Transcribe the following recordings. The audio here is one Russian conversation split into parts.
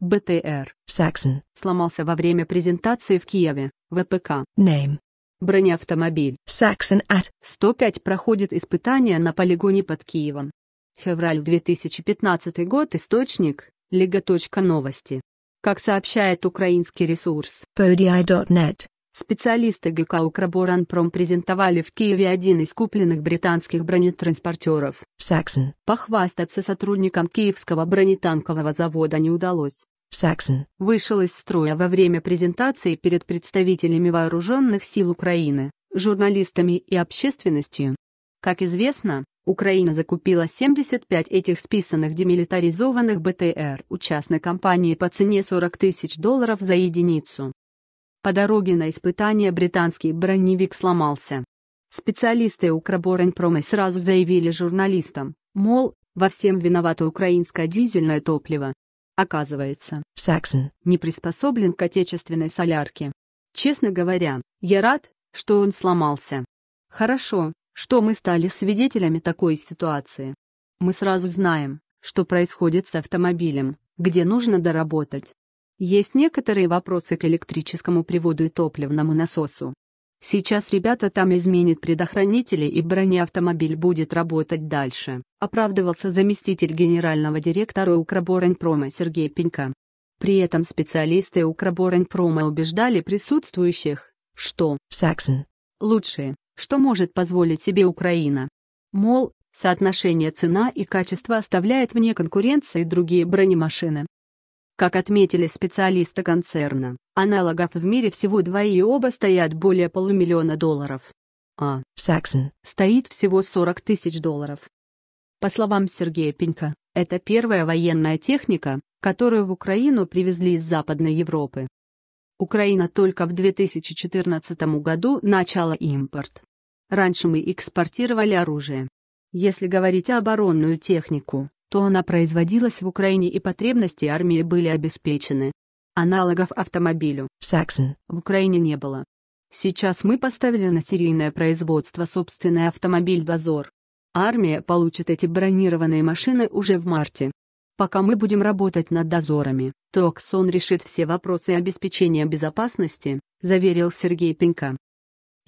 БТР Saxon сломался во время презентации в Киеве, ВПК. Name. Бронеавтомобиль Saxon at 105 проходит испытания на полигоне под Киевом. Февраль 2015 год. Источник Лига. Новости. Как сообщает украинский ресурс. Podii.net, Специалисты ГК «Украборанпром» презентовали в Киеве один из купленных британских бронетранспортеров. Saxon. Похвастаться сотрудникам киевского бронетанкового завода не удалось. Saxon. Вышел из строя во время презентации перед представителями вооруженных сил Украины, журналистами и общественностью. Как известно, Украина закупила 75 этих списанных демилитаризованных БТР у частной компании по цене 40 тысяч долларов за единицу. По дороге на испытание британский броневик сломался. Специалисты Укробороньпрома сразу заявили журналистам, мол, во всем виновато украинское дизельное топливо. Оказывается, Саксон не приспособлен к отечественной солярке. Честно говоря, я рад, что он сломался. Хорошо, что мы стали свидетелями такой ситуации. Мы сразу знаем, что происходит с автомобилем, где нужно доработать. Есть некоторые вопросы к электрическому приводу и топливному насосу. Сейчас ребята там изменят предохранители и бронеавтомобиль будет работать дальше», оправдывался заместитель генерального директора Укроборонпрома Сергей Пенько. При этом специалисты Укроборонпрома убеждали присутствующих, что «Саксон» лучшее, что может позволить себе Украина. Мол, соотношение цена и качество оставляет вне конкуренции другие бронемашины. Как отметили специалисты концерна, аналогов в мире всего два и оба стоят более полумиллиона долларов. А Saxon стоит всего 40 тысяч долларов. По словам Сергея Пенька, это первая военная техника, которую в Украину привезли из Западной Европы. Украина только в 2014 году начала импорт. Раньше мы экспортировали оружие. Если говорить о оборонную технику, то она производилась в Украине и потребности армии были обеспечены. Аналогов автомобилю Saxon. в Украине не было. Сейчас мы поставили на серийное производство собственный автомобиль «Дозор». Армия получит эти бронированные машины уже в марте. Пока мы будем работать над дозорами, Токсон решит все вопросы обеспечения безопасности, заверил Сергей Пенька.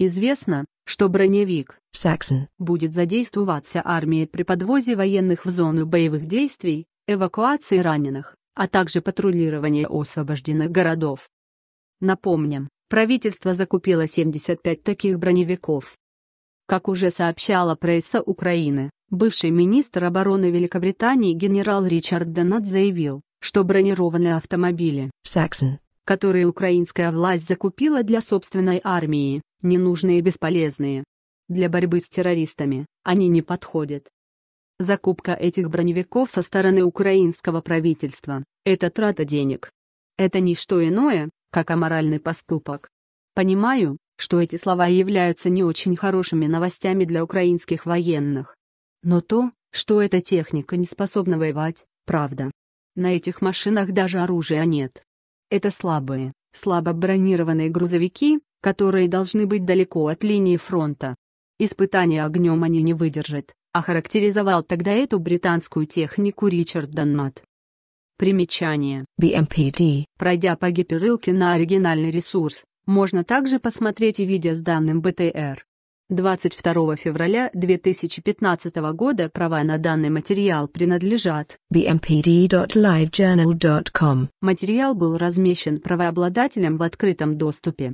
Известно, что броневик «Саксон» будет задействоваться армией при подвозе военных в зону боевых действий, эвакуации раненых, а также патрулировании освобожденных городов. Напомним, правительство закупило 75 таких броневиков. Как уже сообщала пресса Украины, бывший министр обороны Великобритании генерал Ричард Донат заявил, что бронированные автомобили «Саксон», которые украинская власть закупила для собственной армии, ненужные и бесполезные. Для борьбы с террористами они не подходят. Закупка этих броневиков со стороны украинского правительства – это трата денег. Это не что иное, как аморальный поступок. Понимаю, что эти слова являются не очень хорошими новостями для украинских военных. Но то, что эта техника не способна воевать, правда. На этих машинах даже оружия нет. Это слабые, слабо бронированные грузовики, которые должны быть далеко от линии фронта. Испытания огнем они не выдержат, охарактеризовал а тогда эту британскую технику Ричард Данмат. Примечание. BMPD. Пройдя по гиперылке на оригинальный ресурс, можно также посмотреть и видео с данным БТР. 22 февраля 2015 года права на данный материал принадлежат bmpd.livejournal.com. Материал был размещен правообладателем в открытом доступе.